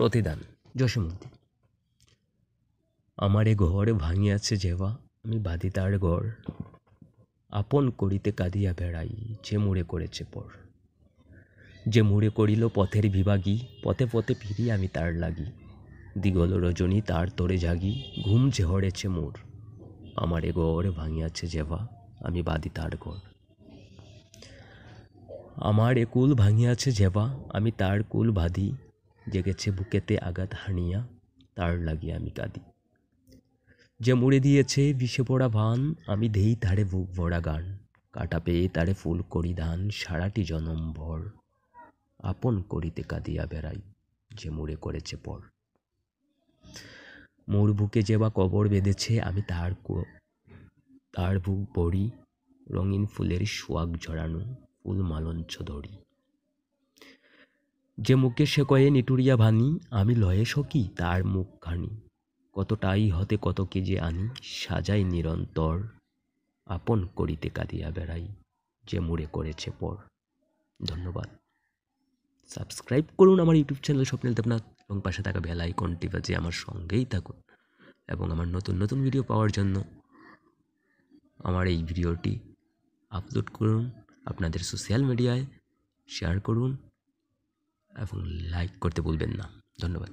প্রতিদান জসীমুদ্দিন আমার এ ঘর ভাঙিয়াছে যেবা আমি বাদি তার ঘর আপন করিতে কাঁদিয়া বেড়াই যে মুড়ে করেছে পর যে মুড়ে করিল পথের বিভাগী পথে পথে ফিরি আমি তার লাগি দিগল রজনী তার তোরে জাগি ঘুম যে হরেছে মোর আমার এ ঘর ভাঙিয়াছে যেবা আমি বাদি তার ঘর আমার এ কুল ভাঙিয়াছে যেবা আমি তার কুল বাঁধি জেগেছে বুকেতে আঘাত হানিয়া তার লাগিয়ে আমি কাঁদি যে মুড়ে দিয়েছে বিষে পড়া ভান আমি ধেই তারে বুক ভরা গান কাটা পেয়ে তারে ফুল করি ধান সারাটি জনম ভর আপন করিতে কাঁদিয়া বেড়াই যে মুড়ে করেছে পর মোর বুকে যে বা কবর বেঁধেছে আমি তার তার বুক বড়ি রঙিন ফুলের সোয়াগ ঝরানো ফুল মালঞ্চ ধরি যে মুখকে সে কয়ে নিটুরিয়া ভানি আমি লয়ে সকি তার মুখ খানি কতটাই হতে কত যে আনি সাজাই নিরন্তর আপন করিতে কাঁদিয়া বেড়াই যে মুড়ে করেছে পর ধন্যবাদ সাবস্ক্রাইব করুন আমার ইউটিউব চ্যানেল স্বপ্নিল দেবনাথ এবং পাশে থাকা বেল আইকনটি বাজে আমার সঙ্গেই থাকুন এবং আমার নতুন নতুন ভিডিও পাওয়ার জন্য আমার এই ভিডিওটি আপলোড করুন আপনাদের সোশ্যাল মিডিয়ায় শেয়ার করুন তারপর লাইক করতে ভুলবেন না ধন্যবাদ